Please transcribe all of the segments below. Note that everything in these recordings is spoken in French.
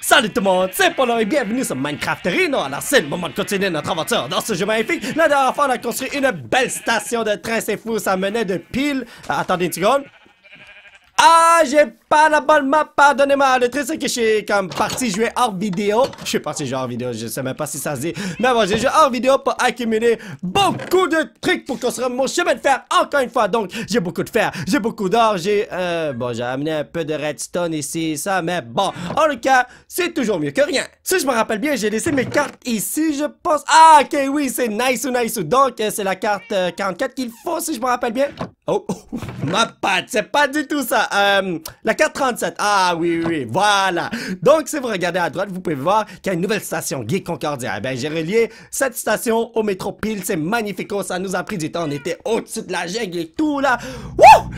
Salut tout le monde, c'est Polo et bienvenue sur Minecraft Reno. Alors c'est le moment de continuer notre aventure dans ce jeu magnifique. La dernière fois on a construit une belle station de train, c'est fou, ça menait de pile... Ah, attendez une seconde. Ah, j'ai pas la bonne map, pardonnez-moi. Le truc, c'est que je suis comme parti jouer hors vidéo. Je suis parti jouer hors vidéo, je sais même pas si ça se dit. Mais bon, j'ai joué hors vidéo pour accumuler beaucoup de trucs pour construire mon chemin de fer encore une fois. Donc, j'ai beaucoup de fer, j'ai beaucoup d'or, j'ai... Euh, bon, j'ai amené un peu de redstone ici ça, mais bon. En tout cas, c'est toujours mieux que rien. Si je me rappelle bien, j'ai laissé mes cartes ici, je pense. Ah, ok, oui, c'est nice ou nice ou. Donc, euh, c'est la carte 44 euh, qu'il faut, si je me rappelle bien. Oh, oh, ma patte, c'est pas du tout ça. Euh, la 437. Ah oui, oui, voilà. Donc, si vous regardez à droite, vous pouvez voir qu'il y a une nouvelle station, Guy Concordia. Eh bien, j'ai relié cette station au métro C'est magnifique. Ça nous a pris du temps. On était au-dessus de la jungle et tout là.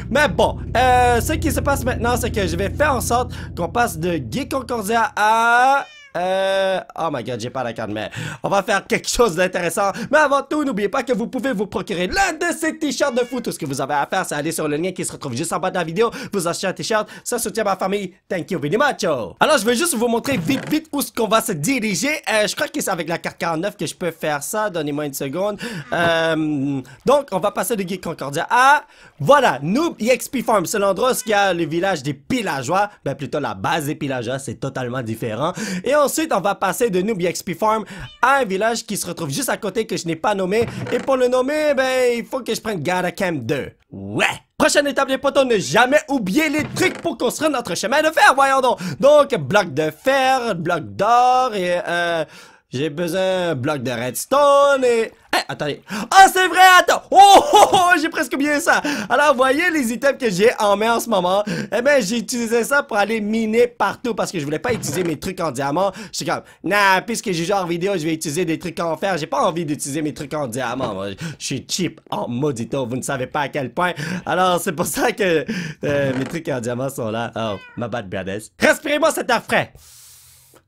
Mais bon, euh, ce qui se passe maintenant, c'est que je vais faire en sorte qu'on passe de Guy Concordia à... Euh... Oh my god, j'ai pas la carte, mais on va faire quelque chose d'intéressant. Mais avant tout, n'oubliez pas que vous pouvez vous procurer l'un de ces t-shirts de foot. Tout ce que vous avez à faire, c'est aller sur le lien qui se retrouve juste en bas de la vidéo. Vous achetez un t-shirt, ça soutient ma famille. Thank you very much. Oh. Alors, je vais juste vous montrer vite, vite où ce qu'on va se diriger. Euh, je crois que c'est avec la carte 49 que je peux faire ça. Donnez-moi une seconde. Euh... Donc, on va passer de Geek Concordia à... Voilà, Noob EXP Farm. C'est l'endroit où il y a le village des pillageois. Ben, plutôt la base des pillageois. C'est totalement différent. Et Ensuite, on va passer de Nubia XP Farm à un village qui se retrouve juste à côté que je n'ai pas nommé. Et pour le nommer, ben, il faut que je prenne Gara 2. Ouais! Prochaine étape les potos, ne jamais oublier les trucs pour construire notre chemin de fer, voyons donc! Donc, bloc de fer, bloc d'or et euh... J'ai besoin d'un bloc de redstone et... Eh, attendez. Ah, c'est vrai, attends. Oh, oh, oh, oh j'ai presque bien ça. Alors, voyez les items que j'ai en main en ce moment. Eh ben, j'ai utilisé ça pour aller miner partout parce que je voulais pas utiliser mes trucs en diamant. Je suis comme, nah, puisque j'ai genre vidéo, je vais utiliser des trucs en fer. J'ai pas envie d'utiliser mes trucs en diamant. Je suis cheap en maudito. Vous ne savez pas à quel point. Alors, c'est pour ça que euh, mes trucs en diamant sont là. Oh, ma bad badass. Respirez-moi cet air frais.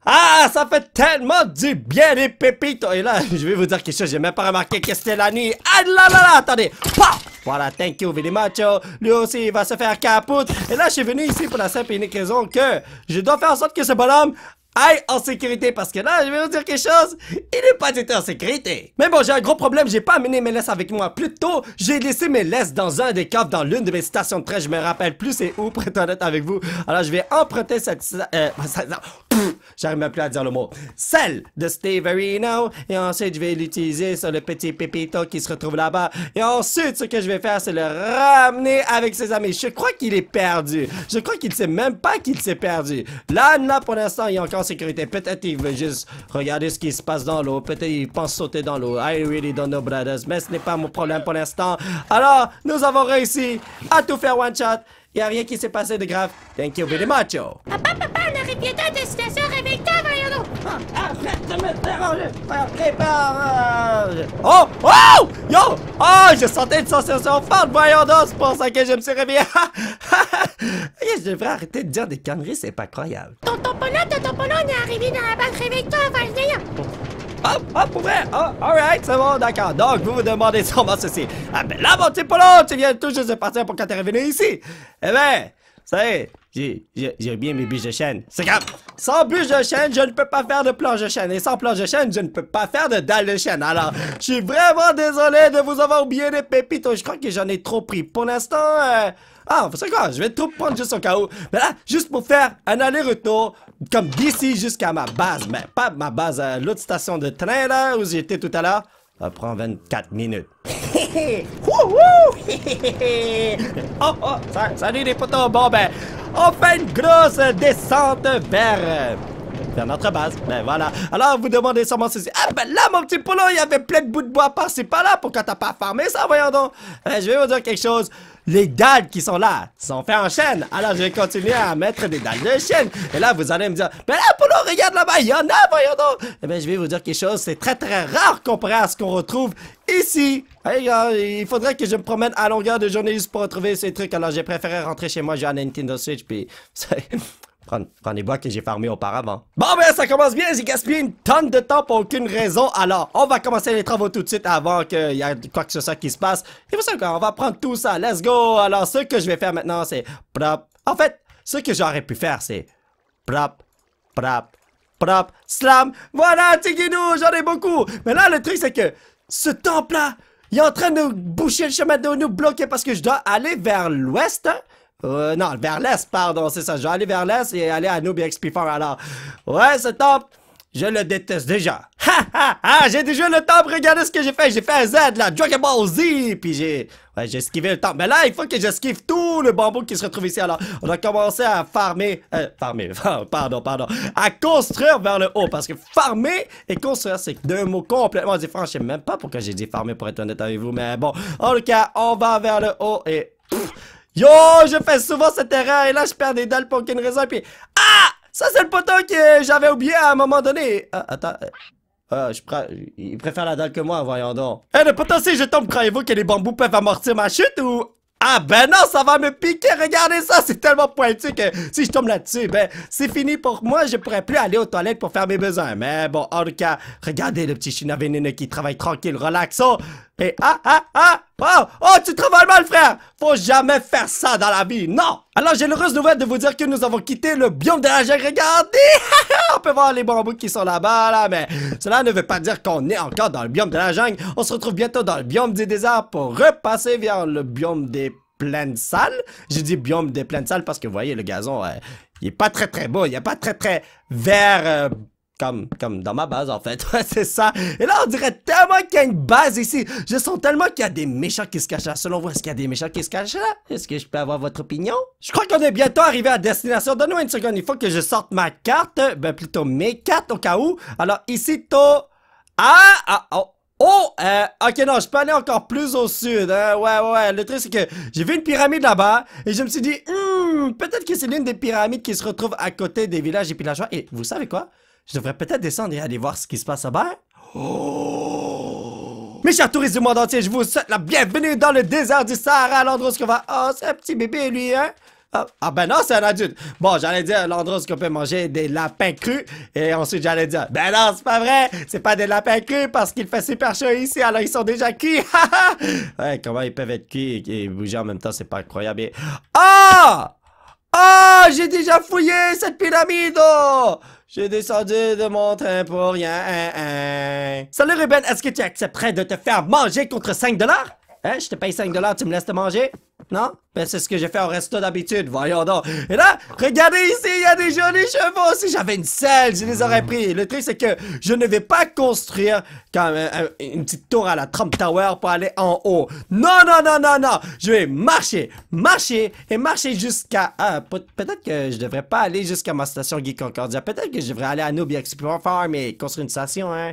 Ah, ça fait tellement du bien les pépites Et là, je vais vous dire quelque chose, j'ai même pas remarqué que c'était la nuit Ah là là là, attendez Voilà, thank you Vinny Macho oh. Lui aussi, il va se faire capote Et là, je suis venu ici pour la simple et unique raison que Je dois faire en sorte que ce bonhomme aille en sécurité parce que là, je vais vous dire quelque chose, il n'est pas tout en sécurité. Mais bon, j'ai un gros problème, j'ai pas amené mes laisses avec moi. Plus j'ai laissé mes laisses dans un des coffres dans l'une de mes stations de train. Je me rappelle plus c'est où, pour être honnête avec vous. Alors, je vais emprunter cette... Euh, J'arrive même plus à dire le mot. Celle de Steve Now. Et ensuite, je vais l'utiliser sur le petit pépito qui se retrouve là-bas. Et ensuite, ce que je vais faire, c'est le ramener avec ses amis. Je crois qu'il est perdu. Je crois qu'il sait même pas qu'il s'est perdu. Là, là, pour l'instant, il est encore sécurité. Peut-être qu'il veut juste regarder ce qui se passe dans l'eau. Peut-être il pense sauter dans l'eau. I really don't know, brothers. Mais ce n'est pas mon problème pour l'instant. Alors, nous avons réussi à tout faire one shot. Il n'y a rien qui s'est passé de grave. Thank you very much. Ah, papa, papa, on bientôt Arrête de me déranger Prépare euh, Oh Oh Yo Oh Je sentais une sensation forte Voyons donc, c'est pour ça que je me suis réveillé Et Je devrais arrêter de dire des conneries, c'est pas croyable Tonton Polo, Tonton Polo, on est arrivé dans la banque, avec toi va venir Hop, ah, hop, ah, pour vrai! Oh, alright, c'est bon, d'accord. Donc, vous vous demandez sûrement ceci. Ah ben là, mon petit Polo, tu viens tout juste de partir pour quand t'es revenu ici. Eh ben, ça y est, j'ai bien mes bûches de chaîne. C'est grave. Sans bûches de chêne, je ne peux pas faire de planche de chêne Et sans planche de chaîne, je ne peux pas faire de dalle de chêne Alors, je suis vraiment désolé de vous avoir oublié les pépites. Je crois que j'en ai trop pris. Pour l'instant, euh, Ah, c'est quoi, je vais tout prendre juste au cas où. Mais là, juste pour faire un aller-retour, comme d'ici jusqu'à ma base. Mais pas ma base, euh, l'autre station de train là, où j'étais tout à l'heure. Ça prend 24 minutes. oh, oh, salut les potos. Bon, ben, on fait une grosse descente vers dans notre base. Ben voilà. Alors, vous demandez sûrement ceci. Ah ben là, mon petit polo, il y avait plein de bouts de bois par-ci pas là Pourquoi t'as pas farmé ça, voyons donc? Eh, je vais vous dire quelque chose les dalles qui sont là sont faites en chaîne. Alors je vais continuer à mettre des dalles de chaîne. Et là, vous allez me dire, ben là, Polo, regarde là-bas, il y en a, voyons donc. Eh ben, je vais vous dire quelque chose, c'est très très rare comparé à ce qu'on retrouve ici. Il faudrait que je me promène à longueur de journée juste pour retrouver ces trucs. Alors j'ai préféré rentrer chez moi, jouer à Nintendo Switch, puis Prends, les bois que j'ai farmés auparavant. Bon, ben, ça commence bien. J'ai gaspillé une tonne de temps pour aucune raison. Alors, on va commencer les travaux tout de suite avant qu'il y ait quoi que ce soit qui se passe. Et quoi, on va prendre tout ça. Let's go. Alors, ce que je vais faire maintenant, c'est prop. En fait, ce que j'aurais pu faire, c'est prop, prop, prop, slam. Voilà, Tigidou, j'en ai beaucoup. Mais là, le truc, c'est que ce temple-là, il est en train de nous boucher le chemin de nous bloquer parce que je dois aller vers l'ouest. Hein. Euh, non, vers l'est, pardon, c'est ça. Je vais aller vers l'est et aller à Noob XP4 alors. Ouais, ce top. Je le déteste déjà. Ha ha ha, j'ai déjà le temple, regardez ce que j'ai fait. J'ai fait un Z, là, Dragon Ball Z, puis j'ai... Ouais, j'ai esquivé le temple. Mais là, il faut que j'esquive tout le bambou qui se retrouve ici. Alors, on a commencé à farmer... Euh, farmer, pardon, pardon. À construire vers le haut, parce que farmer et construire, c'est deux mots complètement différents. Je sais même pas pourquoi j'ai dit farmer, pour être honnête avec vous, mais bon. En tout cas, on va vers le haut et Yo, je fais souvent cette erreur et là, je perds des dalles pour aucune raison. Et puis, ah! Ça, c'est le poteau que j'avais oublié à un moment donné. Ah, attends. Euh, ah, je prends... Il préfère la dalle que moi, voyons donc. Eh, le poteau, si je tombe, croyez-vous que les bambous peuvent amortir ma chute ou... Ah ben non, ça va me piquer, regardez ça, c'est tellement pointu que si je tombe là-dessus, ben c'est fini pour moi, je pourrais plus aller aux toilettes pour faire mes besoins. Mais bon, en tout cas, regardez le petit chien qui travaille tranquille, relaxant. Et ah, ah, ah, oh, oh, tu travailles mal, frère! Faut jamais faire ça dans la vie, non! Alors, j'ai l'heureuse nouvelle de vous dire que nous avons quitté le biome de la jungle. Regardez! on peut voir les bambous qui sont là-bas, là, mais cela ne veut pas dire qu'on est encore dans le biome de la jungle. On se retrouve bientôt dans le biome des déserts pour repasser vers le biome des plaines sales. J'ai dit biome des plaines sales parce que, vous voyez, le gazon, euh, il est pas très, très beau. Il a pas très, très vert... Euh, comme, comme dans ma base, en fait. c'est ça. Et là, on dirait tellement qu'il y a une base ici. Je sens tellement qu'il y a des méchants qui se cachent là. Selon vous, est-ce qu'il y a des méchants qui se cachent là? Est-ce que je peux avoir votre opinion? Je crois qu'on est bientôt arrivé à destination. Donne-moi une seconde. Il faut que je sorte ma carte. Ben, plutôt mes cartes, au cas où. Alors, ici, tôt... Ah! Ah! Oh! Oh! Euh, ok, non, je peux aller encore plus au sud. Hein. Ouais, ouais, ouais. Le truc, c'est que j'ai vu une pyramide là-bas et je me suis dit, hmm, peut-être que c'est l'une des pyramides qui se retrouve à côté des villages et Et vous savez quoi? Je devrais peut-être descendre et aller voir ce qui se passe à bas Oh! Mes chers touristes du monde entier, je vous souhaite la bienvenue dans le désert du Sahara, l'endroit où on va... Oh, c'est un petit bébé, lui, hein? Ah, ah ben non, c'est un adulte. Bon, j'allais dire l'endroit où on peut manger des lapins crus. Et ensuite, j'allais dire, ben non, c'est pas vrai. C'est pas des lapins crus parce qu'il fait super chaud ici, alors ils sont déjà cuits. ouais, comment ils peuvent être cuits et bouger en même temps, c'est pas incroyable. Ah! Oh! Ah, j'ai déjà fouillé cette pyramide! J'ai descendu de mon train pour rien. Hein, hein. Salut Ruben, est-ce que tu accepterais de te faire manger contre 5$? Hein, je te paye 5$, tu me laisses te manger? Non? Ben, c'est ce que j'ai fait au resto d'habitude, voyons donc. Et là, regardez ici, il y a des jolis chevaux. Si j'avais une selle, je les aurais pris. Le truc, c'est que je ne vais pas construire comme euh, une petite tour à la Trump Tower pour aller en haut. Non, non, non, non, non. Je vais marcher, marcher et marcher jusqu'à... Ah, peut-être que je devrais pas aller jusqu'à ma station Geek Concordia. Peut-être que je devrais aller à Nubia Explorer Farm et construire une station, hein.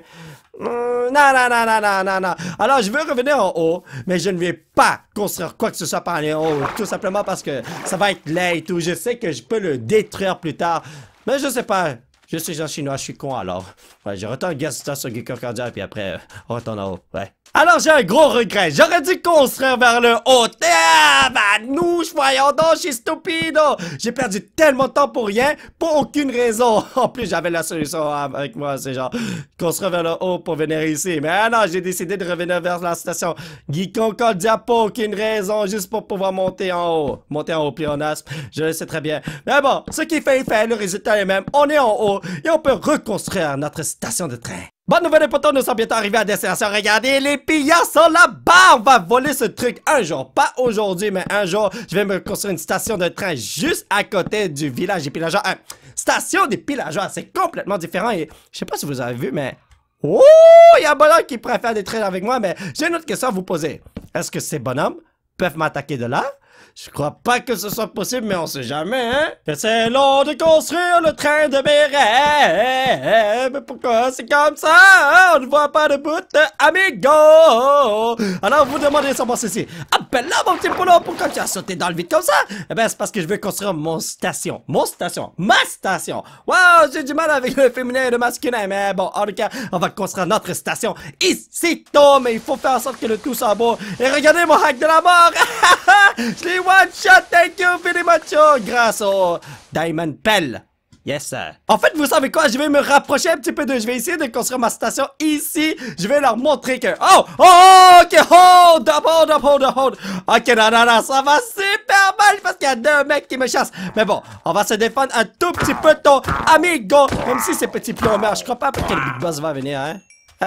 Hmm, non, non, non, non, non, non, non. Alors, je veux revenir en haut, mais je ne vais pas construire quoi que ce soit par Oh, tout simplement parce que ça va être laid et tout. Je sais que je peux le détruire plus tard, mais je sais pas. Je suis un chinois, je suis con alors. Ouais, j'ai retourné un gaz sur puis après, euh, on retourne en haut. Ouais. Alors j'ai un gros regret. J'aurais dû construire vers le haut. Ah, bah, nous, voyons donc, je suis stupide. J'ai perdu tellement de temps pour rien, pour aucune raison. En plus, j'avais la solution avec moi. C'est genre, construire vers le haut pour venir ici. Mais ah non, j'ai décidé de revenir vers la station. Geekon Cordia pour aucune raison, juste pour pouvoir monter en haut. Monter en haut, aspe Je le sais très bien. Mais bon, ce qui fait, il fait. Le résultat est même. On est en haut et on peut reconstruire notre station de train. Bonne nouvelle, potos, nous sommes bientôt arrivés à destination. Regardez, les pillards sont là-bas! On va voler ce truc un jour. Pas aujourd'hui, mais un jour, je vais me construire une station de train juste à côté du village des pillageurs. Euh, station des pillageurs, c'est complètement différent et je sais pas si vous avez vu, mais... Oh, il y a un bonhomme qui préfère des trains avec moi, mais j'ai une autre question à vous poser. Est-ce que ces bonhommes peuvent m'attaquer de là? Je crois pas que ce soit possible, mais on sait jamais, hein? C'est long de construire le train de mes rêves. Pourquoi c'est comme ça? On ne voit pas de bout de amigo. Alors, vous demandez sans ceci ici. Appelle là, mon petit poulot, pourquoi tu as sauté dans le vide comme ça? Eh ben, c'est parce que je veux construire mon station. Mon station. Ma station. Wow, j'ai du mal avec le féminin et le masculin, mais bon, en tout cas, on va construire notre station ici, tôt, mais il faut faire en sorte que le tout soit beau. Et regardez mon hack de la mort! Je one-shot, thank you very much, oh, grâce au Diamond Pell. Yes, sir. En fait, vous savez quoi? Je vais me rapprocher un petit peu de... Je vais essayer de construire ma station ici. Je vais leur montrer que... Oh! Oh! oh ok! Hold up! Hold up! Hold Hold Ok, non, non, non. Ça va super mal parce qu'il y a deux mecs qui me chassent. Mais bon, on va se défendre un tout petit peu ton amigo. Même si c'est petit peu je crois pas que le big boss va venir, hein.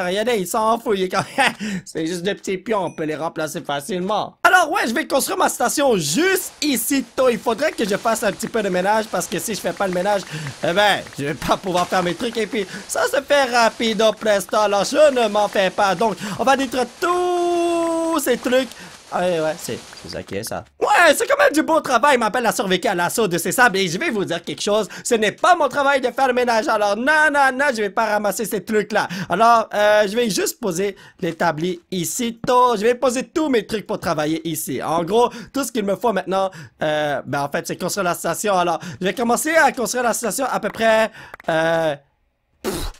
Regardez, ils s'en foutent. Quand... C'est juste des petits pions, on peut les remplacer facilement. Alors ouais, je vais construire ma station juste ici tôt. Il faudrait que je fasse un petit peu de ménage parce que si je fais pas le ménage, eh ben, je vais pas pouvoir faire mes trucs. Et puis, ça se fait rapide au presto, alors je ne m'en fais pas. Donc, on va détruire tous ces trucs ah ouais, ouais, c'est est ça. Ouais, c'est quand même du beau travail, m'appelle la survécu à l'assaut de ces sables, et je vais vous dire quelque chose, ce n'est pas mon travail de faire le ménage, alors non, non, non, je vais pas ramasser ces trucs-là. Alors, euh, je vais juste poser l'établi ici, tôt, je vais poser tous mes trucs pour travailler ici. En gros, tout ce qu'il me faut maintenant, euh, ben en fait, c'est construire la station, alors, je vais commencer à construire la station à peu près, euh,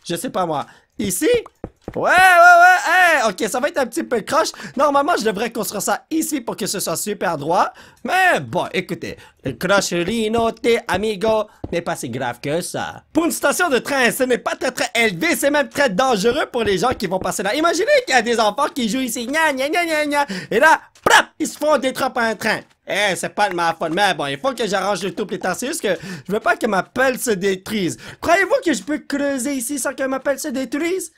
je sais pas moi, ici, Ouais, ouais, ouais, EH ok, ça va être un petit peu croche. Normalement, je devrais construire ça ici pour que ce soit super droit. Mais bon, écoutez, le croche t'es amigo, n'est pas si grave que ça. Pour une station de train, ce n'est pas très très élevé, c'est même très dangereux pour les gens qui vont passer là. Imaginez qu'il y a des enfants qui jouent ici, gna gna gna gna gna, et là, PLOP ils se font détruire par un train. Eh, c'est pas de ma faute, mais bon, il faut que j'arrange le tout plus tard. C'est juste que je veux pas que ma pelle se détruise. Croyez-vous que je peux creuser ici sans que ma pelle se détruise?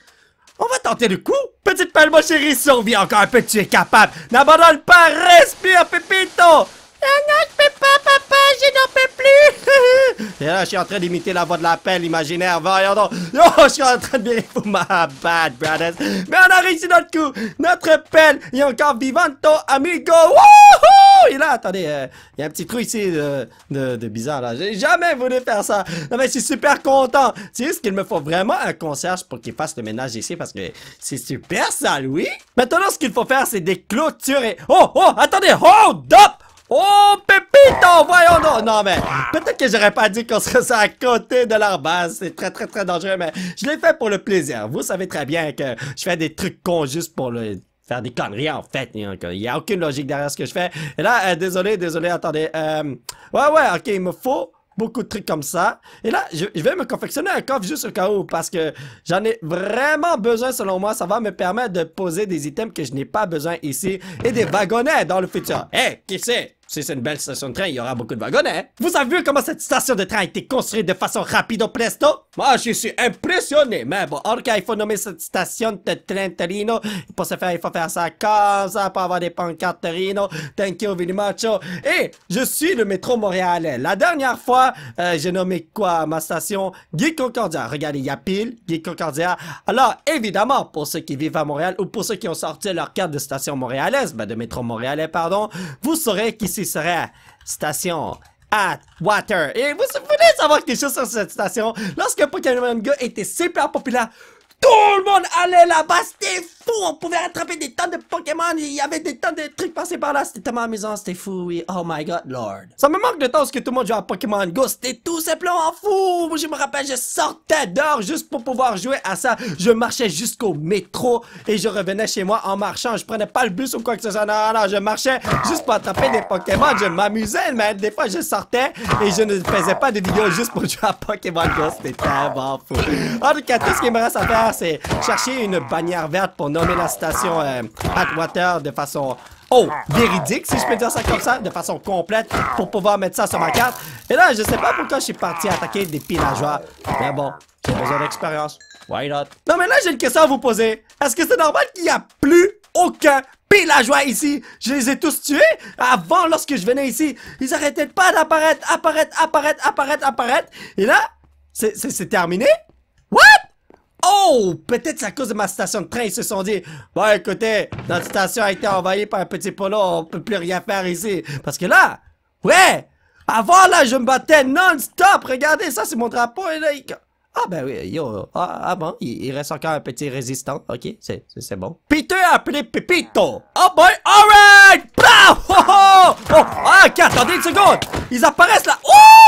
On va tenter le coup. Petite palme chérie, survie encore un peu, tu es capable. N'abandonne pas, respire, Pépito je n'en peux plus! Et là, je suis en train d'imiter la voix de la pelle imaginaire. Voyons donc. Yo, je suis en train de bien ma bad, brothers. Mais on a réussi notre coup. Notre pelle est encore vivante, amigo. Wouhou! Et là, attendez, euh, il y a un petit trou ici de, de, bizarre, là. J'ai jamais voulu faire ça. Non, mais je suis super content. Tu sais ce qu'il me faut vraiment un concierge pour qu'il fasse le ménage ici parce que c'est super sale, oui? Maintenant, ce qu'il faut faire, c'est des Oh, oh, attendez, hold up! Oh, Pépito! Voyons donc! Non, mais peut-être que j'aurais pas dit qu'on serait ça à côté de leur base. C'est très, très, très dangereux, mais je l'ai fait pour le plaisir. Vous savez très bien que je fais des trucs cons juste pour le faire des conneries, en fait. Il n'y a aucune logique derrière ce que je fais. Et là, euh, désolé, désolé, attendez. Euh, ouais, ouais, OK, il me faut beaucoup de trucs comme ça. Et là, je, vais me confectionner un coffre juste au cas où, parce que j'en ai vraiment besoin, selon moi. Ça va me permettre de poser des items que je n'ai pas besoin ici et des wagonnets dans le futur. Hé, hey, qui c'est? Si c'est une belle station de train, il y aura beaucoup de wagonnets. Hein? Vous avez vu comment cette station de train a été construite de façon rapide au presto? Moi, je suis impressionné. Mais bon, cas, il faut nommer cette station de train Torino. Pour ce faire, il faut faire ça comme ça, pour avoir des pancartes Torino. Thank you very oh. Et je suis le métro montréalais. La dernière fois, euh, j'ai nommé quoi ma station? Guy Concordia. Regardez, il y a pile, Guy Concordia. Alors, évidemment, pour ceux qui vivent à Montréal ou pour ceux qui ont sorti leur carte de station montréalaise, ben de métro montréalais, pardon, vous saurez qu'ici, serait serait station water, Et vous voulez savoir quelque chose sur cette station? Lorsque Pokémon Go était super populaire, tout le monde allait la bas c'était on pouvait attraper des tonnes de Pokémon, il y avait des tonnes de trucs passés par là, c'était tellement amusant, c'était fou, oui, oh my god, lord. Ça me manque de temps parce que tout le monde joue à Pokémon Go, c'était tout simplement fou, je me rappelle, je sortais d'or juste pour pouvoir jouer à ça, je marchais jusqu'au métro et je revenais chez moi en marchant, je prenais pas le bus ou quoi que ce soit, non, non, je marchais juste pour attraper des Pokémon, je m'amusais, mais des fois je sortais et je ne faisais pas de vidéos juste pour jouer à Pokémon Go, c'était tellement fou. En tout cas, tout ce qu'il me reste à faire, c'est chercher une bannière verte pour nommer la station euh, « Atwater de façon oh, véridique, si je peux dire ça comme ça, de façon complète, pour pouvoir mettre ça sur ma carte. Et là, je sais pas pourquoi je suis parti attaquer des pillageois. Mais bon, j'ai besoin d'expérience. Why not? Non, mais là, j'ai une question à vous poser. Est-ce que c'est normal qu'il n'y a plus aucun pillageois ici? Je les ai tous tués. Avant, lorsque je venais ici, ils arrêtaient pas d'apparaître, apparaître, apparaître, apparaître, apparaître. Et là, c'est terminé? Oh! Peut-être c'est à cause de ma station de train, ils se sont dit « Bon, écoutez, notre station a été envahie par un petit polo, on peut plus rien faire ici. » Parce que là, ouais! Avant là, je me battais non-stop! Regardez ça, c'est mon drapeau, et là, Ah ben oui, yo, ah, ah bon, il, reste encore un petit résistant, ok, c'est bon. Peter a appelé Pepito! Oh boy, alright! Bam! Oh, oh, ok, attendez une seconde! Ils apparaissent là!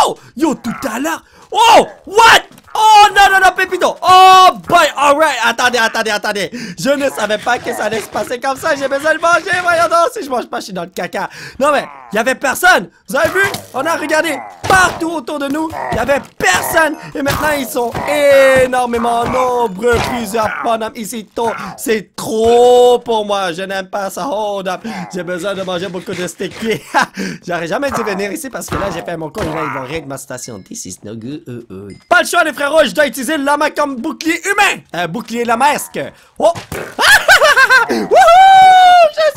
Oh! Yo, tout à l'heure! Oh! What? Oh non, non, non, Pépito Oh boy, alright Attendez, attendez, attendez Je ne savais pas que ça allait se passer comme ça, j'ai besoin de manger, voyons donc Si je mange pas, je suis dans le caca Non mais, il y avait personne Vous avez vu On a regardé partout autour de nous, il y avait personne Et maintenant, ils sont énormément nombreux, plusieurs bonhommes ici tôt C'est trop pour moi, je n'aime pas ça, oh up J'ai besoin de manger beaucoup de steak J'aurais jamais dû venir ici parce que là, j'ai fait mon cours, et là, ils vont régler ma station This is no good euh, euh. Pas le choix, les frères je dois utiliser lama comme bouclier humain! Un euh, bouclier lamasque! masque! Oh! Wouhou!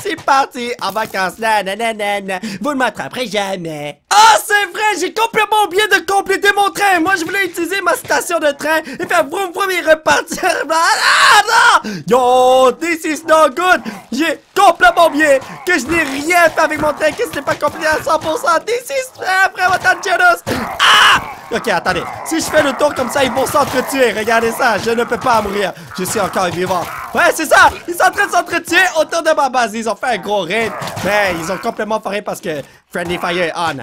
c'est parti en vacances, nanana, vous ne m'attraperez jamais. Ah, c'est vrai, j'ai complètement oublié de compléter mon train. Moi, je voulais utiliser ma station de train et faire vroom vroom et repartir. Ah, non! Ah, ah! Yo, this is no good. J'ai complètement oublié que je n'ai rien fait avec mon train, que ce n'est pas complété à 100%. This is vraiment Ah! Ok, attendez. Si je fais le tour comme ça, ils vont s'entretuer. Regardez ça, je ne peux pas mourir. Je suis encore vivant. Ouais, c'est ça. Ils sont en train de s'entretuer autour de ma base ils ont fait un gros raid, mais ben, ils ont complètement foiré parce que Friendly Fire est on.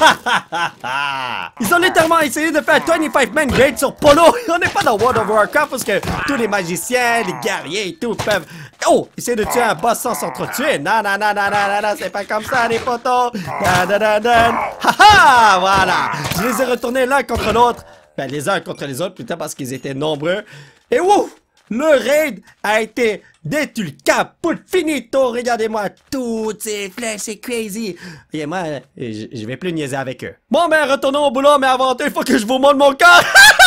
ils ont littéralement essayé de faire 25 man raid sur Polo. On n'est pas dans World of Warcraft parce que tous les magiciens, les guerriers et tout peuvent... Oh, essayer de tuer un boss sans s'entretuer. Non, non, non, non, non, non, non, c'est pas comme ça, les potos. da, voilà. Je les ai retournés l'un contre l'autre. Ben, les uns contre les autres, putain parce qu'ils étaient nombreux. Et WOUH! Le raid a été détruit, caput, finito. Regardez-moi toutes ces flèches, c'est crazy. Et moi, je vais plus niaiser avec eux. Bon, ben, retournons au boulot, mais avant tout, il faut que je vous montre mon corps.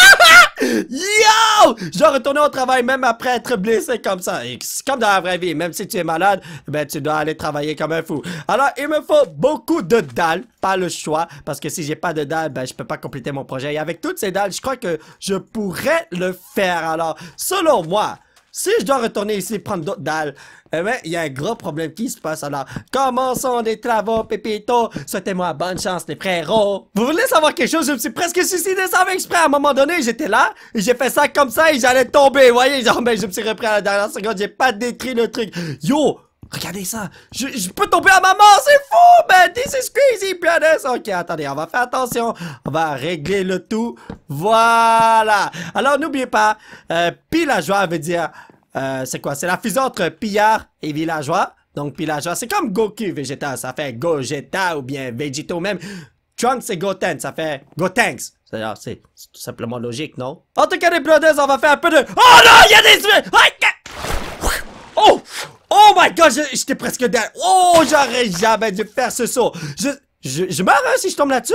Yo! Je retourner au travail même après être blessé comme ça. comme dans la vraie vie. Même si tu es malade, ben, tu dois aller travailler comme un fou. Alors, il me faut beaucoup de dalles. Pas le choix. Parce que si j'ai pas de dalles, ben, je peux pas compléter mon projet. Et avec toutes ces dalles, je crois que je pourrais le faire. Alors, selon moi, si je dois retourner ici prendre d'autres dalles, eh ben, il y a un gros problème qui se passe alors. Commençons des travaux, Pépito. Souhaitez-moi bonne chance, les frérots. Vous voulez savoir quelque chose? Je me suis presque suicidé sans exprès. À un moment donné, j'étais là, j'ai fait ça comme ça et j'allais tomber. Vous voyez, genre, mais ben, je me suis repris à la dernière seconde. J'ai pas détruit le truc. Yo! Regardez ça! Je, peux tomber à maman! C'est fou, Ben This is crazy, pianist! Ok, attendez, on va faire attention. On va régler le tout. Voilà! Alors, n'oubliez pas, euh, veut dire... Euh, c'est quoi? C'est la fusion entre pillard et villageois. Donc, pillageois, c'est comme Goku, Vegeta. Ça fait Gogeta ou bien Vegito même. Trunks c'est Goten, ça fait Gotenks. C'est tout simplement logique, non? En tout cas, les brothers, on va faire un peu de... Oh non, il y a des... Oh! Oh my god, j'étais presque dead. Oh, j'aurais jamais dû faire ce saut. Je, je, meurs hein, si je tombe là-dessus.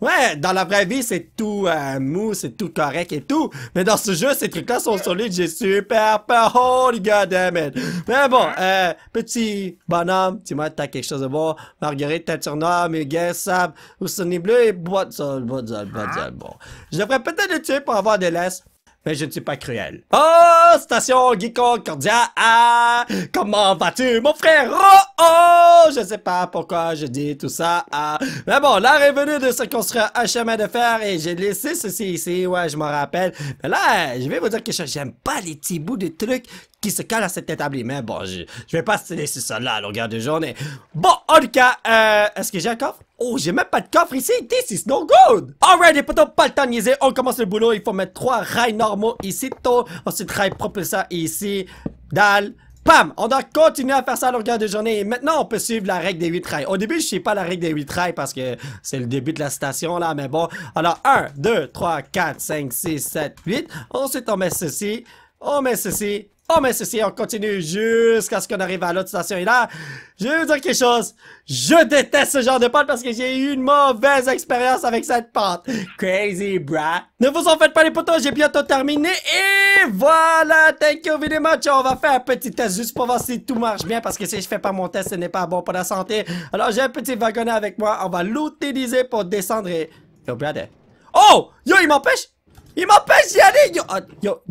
Ouais, dans la vraie vie, c'est tout euh, mou, c'est tout correct et tout. Mais dans ce jeu, ces trucs-là sont solides. J'ai super peur. Holy god damn it. Mais bon, euh, petit bonhomme, tu moi t'as quelque chose de bon. Marguerite, t'as noire, Miguel, Sab, bleu et boîte, boîte, boîte, bon. Je peut-être le tuer pour avoir des laisses mais je ne suis pas cruel. Oh, station Guy Cordia, ah, comment vas-tu, mon frère? Oh, oh, je sais pas pourquoi je dis tout ça, ah. Mais bon, l'heure est venue de se construire un chemin de fer et j'ai laissé ceci ici, ouais, je m'en rappelle. Mais là, je vais vous dire que j'aime pas les petits bouts de trucs qui se calent à cet établi. Mais bon, je, vais pas stiller sur ça là à longueur de journée. Bon, en tout cas, euh, est-ce que j'ai un coffre? Oh, j'ai même pas de coffre ici. This is no good. Alright, les potos, pas On commence le boulot. Il faut mettre trois rails normaux ici. Tôt. Ensuite, rail propre ici. Dalle. Pam! On doit continuer à faire ça à longueur de journée. Et maintenant, on peut suivre la règle des 8 rails. Au début, je sais pas la règle des 8 rails parce que c'est le début de la station, là, mais bon. Alors, 1, 2, 3, 4, 5, 6, 7, 8. Ensuite, on met ceci. On met ceci. Oh, mais ceci, on continue jusqu'à ce qu'on arrive à l'autre station. Et là, je vais vous dire quelque chose. Je déteste ce genre de pente parce que j'ai eu une mauvaise expérience avec cette pente. Crazy, bruh. Ne vous en faites pas les potos, j'ai bientôt terminé. Et voilà, thank you very much. On va faire un petit test juste pour voir si tout marche bien parce que si je fais pas mon test, ce n'est pas bon pour la santé. Alors, j'ai un petit wagonnet avec moi. On va l'utiliser pour descendre et... Yo, brother. Oh! Yo, il m'empêche! Il m'empêche d'y aller! Yo, oh, yo,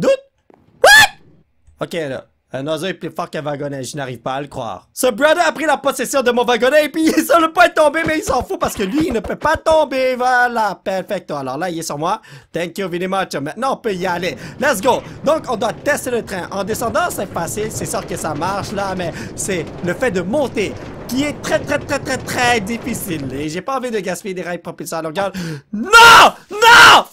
Ok, là. un oiseau est plus fort qu'un wagonnet, je n'arrive pas à le croire. Ce brother a pris la possession de mon wagonnet et puis il le pas être tombé, mais il s'en fout parce que lui, il ne peut pas tomber. Voilà, perfecto. Alors là, il est sur moi. Thank you very much. Maintenant, on peut y aller. Let's go. Donc, on doit tester le train. En descendant, c'est facile, c'est sûr que ça marche là, mais c'est le fait de monter qui est très, très, très, très, très difficile. Et j'ai pas envie de gaspiller des rails propulseurs. à regarde. Non! Non!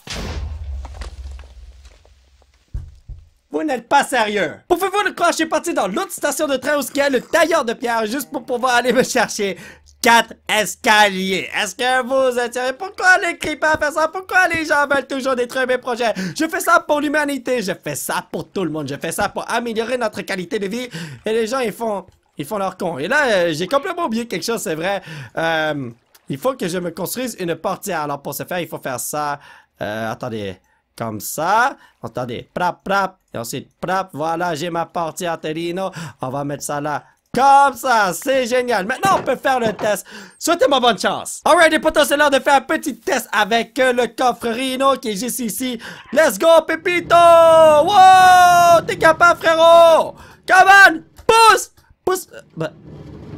pas sérieux. Pouvez-vous le croire, je suis parti dans l'autre station de train où il y a le tailleur de pierre juste pour pouvoir aller me chercher quatre escaliers. Est-ce que vous êtes sérieux? Pourquoi les creepers font ça? Pourquoi les gens veulent toujours détruire mes projets? Je fais ça pour l'humanité, je fais ça pour tout le monde, je fais ça pour améliorer notre qualité de vie. Et les gens, ils font, ils font leur con. Et là, euh, j'ai complètement oublié quelque chose, c'est vrai. Euh, il faut que je me construise une portière. Alors pour ce faire, il faut faire ça. Euh, attendez comme ça. attendez, prap, prap, et ensuite prap, voilà, j'ai ma partie à Terino On va mettre ça là. Comme ça, c'est génial. Maintenant, on peut faire le test. Souhaitez-moi bonne chance. Alright, les potentiels, c'est l'heure de faire un petit test avec euh, le coffre Rhino qui est juste ici. Let's go, Pepito, Wow! T'es capable, frérot! Come on! Pousse! Pousse! Euh, bah,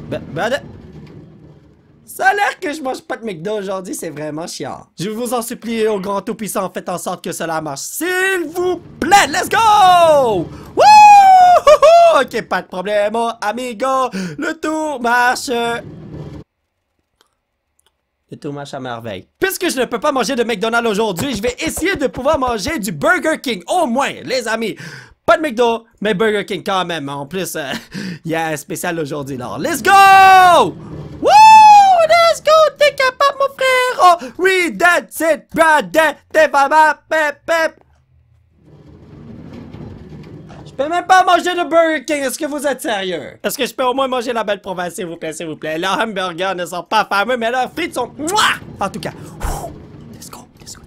bah, bah, bah ça a l'air que je mange pas de McDo aujourd'hui, c'est vraiment chiant. Je vous en supplie, au grand tout puissant, faites en sorte que cela marche. S'il vous plaît, let's go! Wouhou! Ok, pas de problème, amigo. Le tout marche. Le tout marche à merveille. Puisque je ne peux pas manger de McDonald's aujourd'hui, je vais essayer de pouvoir manger du Burger King, au moins, les amis. Pas de McDo, mais Burger King quand même. En plus, euh, il y a un spécial aujourd'hui. Alors, let's go! we that's it, brother. Je peux même pas manger le Burger King, est-ce que vous êtes sérieux? Est-ce que je peux au moins manger la belle province, s'il vous plaît, s'il vous plaît? Leurs hamburgers ne sont pas fameux, mais leurs frites sont... En tout cas, let's go, let's go,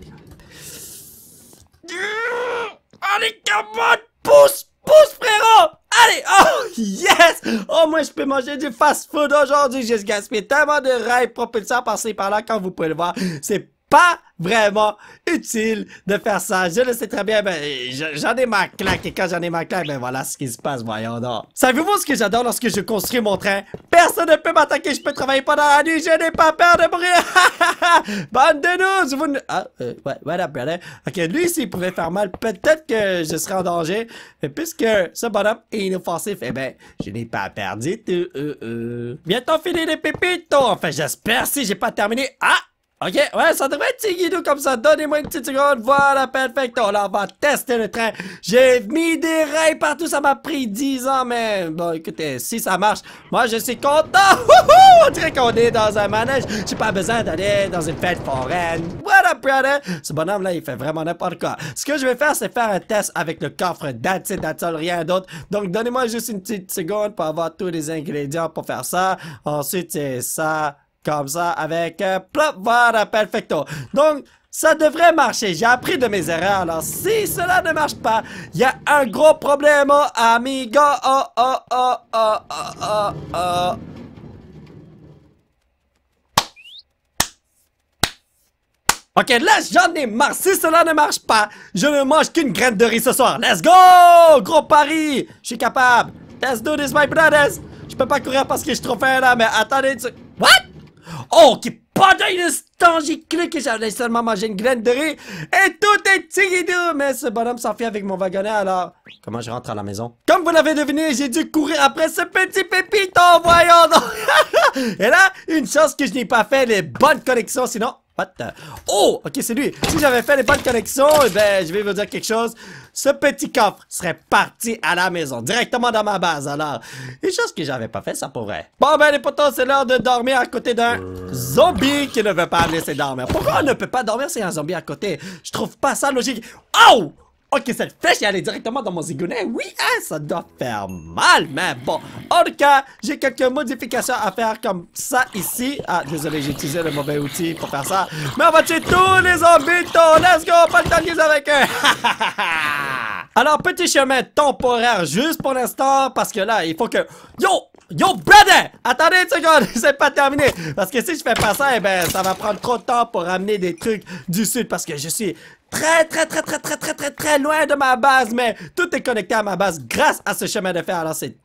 Allez, come Pousse! Pousse, frérot! Allez! Oh, yes! Au moins, je peux manger du fast-food aujourd'hui. J'ai gaspillé tellement de rails propulsants par ci par là quand vous pouvez le voir. C'est pas vraiment utile de faire ça. Je le sais très bien, mais ben, j'en ai ma claque. Et quand j'en ai ma claque, ben voilà ce qui se passe, voyons donc. Savez-vous ce que j'adore lorsque je construis mon train? Personne ne peut m'attaquer, je peux travailler pendant la nuit, je n'ai pas peur de mourir. Bande de nous, vous... Ah, euh, ouais, what hein. up, Ok, lui, s'il pouvait faire mal, peut-être que je serais en danger. Mais puisque ce bonhomme est inoffensif, eh ben, je n'ai pas perdu tout. Euh, euh. Bientôt fini les pépites, enfin, j'espère si j'ai pas terminé. Ah! Ok, ouais, ça devrait être Tigidou comme ça. Donnez-moi une petite seconde. Voilà, perfect. Là, on va tester le train. J'ai mis des rails partout. Ça m'a pris 10 ans, mais bon, écoutez, si ça marche, moi, je suis content. On dirait qu'on est dans un manège. J'ai pas besoin d'aller dans une fête foraine. Voilà, brother? Ce bonhomme-là, il fait vraiment n'importe quoi. Ce que je vais faire, c'est faire un test avec le coffre d'Atsol, rien d'autre. Donc, donnez-moi juste une petite seconde pour avoir tous les ingrédients pour faire ça. Ensuite, c'est ça. Comme ça, avec un plop, voilà, perfecto. Donc, ça devrait marcher. J'ai appris de mes erreurs. Alors, si cela ne marche pas, il y a un gros problème, amigo. Oh, oh, oh, oh, oh, oh, oh, oh. Ok, là, j'en ai marre. Si cela ne marche pas, je ne mange qu'une graine de riz ce soir. Let's go! Gros pari! Je suis capable. Let's do this, my brothers. Je peux pas courir parce que je suis trop fin là, mais attendez. What? Oh, un instant de cru que j'allais seulement manger une graine de riz et tout est tiré Mais ce bonhomme s'en avec mon wagonnet alors. Comment je rentre à la maison? Comme vous l'avez deviné, j'ai dû courir après ce petit pépito, voyons et là, une chance que je n'ai pas fait les bonnes connexions sinon Oh! Ok, c'est lui. Si j'avais fait les bonnes connexions, eh ben, je vais vous dire quelque chose. Ce petit coffre serait parti à la maison, directement dans ma base, alors. Une chose que j'avais pas fait, ça pourrait. Bon, ben, les potos, c'est l'heure de dormir à côté d'un zombie qui ne veut pas me laisser dormir. Pourquoi on ne peut pas dormir si un zombie à côté? Je trouve pas ça logique. Oh! Ok, cette flèche est allée directement dans mon zigounet Oui, hein, ça doit faire mal, mais bon. En tout cas, j'ai quelques modifications à faire comme ça ici. Ah, désolé, j'ai utilisé le mauvais outil pour faire ça. Mais on va tuer tous les zombies, Let's go, pas le temps avec eux. Alors, petit chemin temporaire juste pour l'instant, parce que là, il faut que... Yo! Yo, brother! Attendez une seconde, c'est pas terminé. Parce que si je fais pas ça, eh ben, ça va prendre trop de temps pour ramener des trucs du sud. Parce que je suis très, très, très, très, très, très, très, très loin de ma base, mais tout est connecté à ma base grâce à ce chemin de fer. Alors, c'est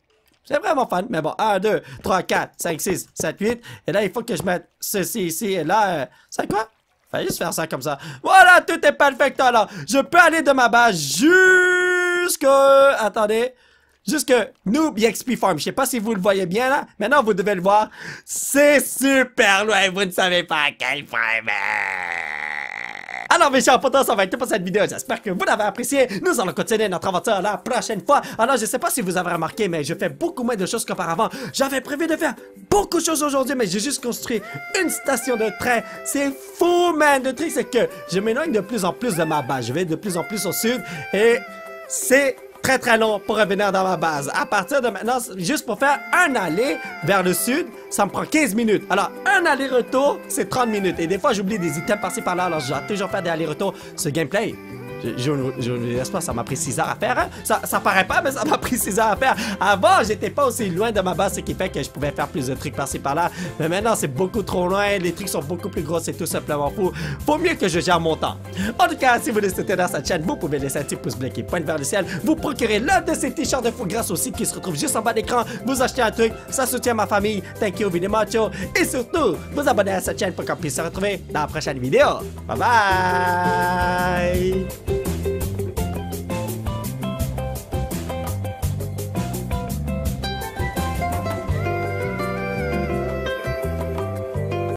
c'est vraiment fun, mais bon, 1, 2, 3, 4, 5, 6, 7, 8. Et là, il faut que je mette ceci ici et là. Euh, c'est quoi? Fallait juste faire ça comme ça. Voilà, tout est parfait, alors. Je peux aller de ma base jusque... Attendez. Jusque Noob XP Farm. Je sais pas si vous le voyez bien là. Maintenant, vous devez le voir. C'est super loin. Vous ne savez pas à quel point, mais... Alors ah mes chers potos, ça va être tout pour cette vidéo. J'espère que vous l'avez apprécié. Nous allons continuer notre aventure la prochaine fois. Alors je sais pas si vous avez remarqué, mais je fais beaucoup moins de choses qu'auparavant. J'avais prévu de faire beaucoup de choses aujourd'hui, mais j'ai juste construit une station de train. C'est fou, man. Le truc, c'est que je m'éloigne de plus en plus de ma base. Je vais de plus en plus au sud et c'est très très long pour revenir dans ma base. À partir de maintenant, juste pour faire un aller vers le sud, ça me prend 15 minutes. Alors, un aller-retour, c'est 30 minutes. Et des fois, j'oublie des items passés par là, alors je dois toujours faire des allers-retours. Ce gameplay je ne pas, ça m'a pris 6 heures à faire. Hein. Ça, ça paraît pas, mais ça m'a pris 6 heures à faire. Avant, j'étais pas aussi loin de ma base, ce qui fait que je pouvais faire plus de trucs par-ci par-là. Mais maintenant, c'est beaucoup trop loin. Les trucs sont beaucoup plus gros. C'est tout simplement fou. Faut mieux que je gère mon temps. En tout cas, si vous voulez soutenir cette chaîne, vous pouvez laisser un petit pouce bleu qui pointe vers le ciel. Vous procurez l'un de ces t-shirts de fou grâce au site qui se retrouve juste en bas d'écran. Vous achetez un truc, ça soutient ma famille. Thank you, video Macho. Et surtout, vous abonnez à cette chaîne pour qu'on puisse se retrouver dans la prochaine vidéo. Bye bye!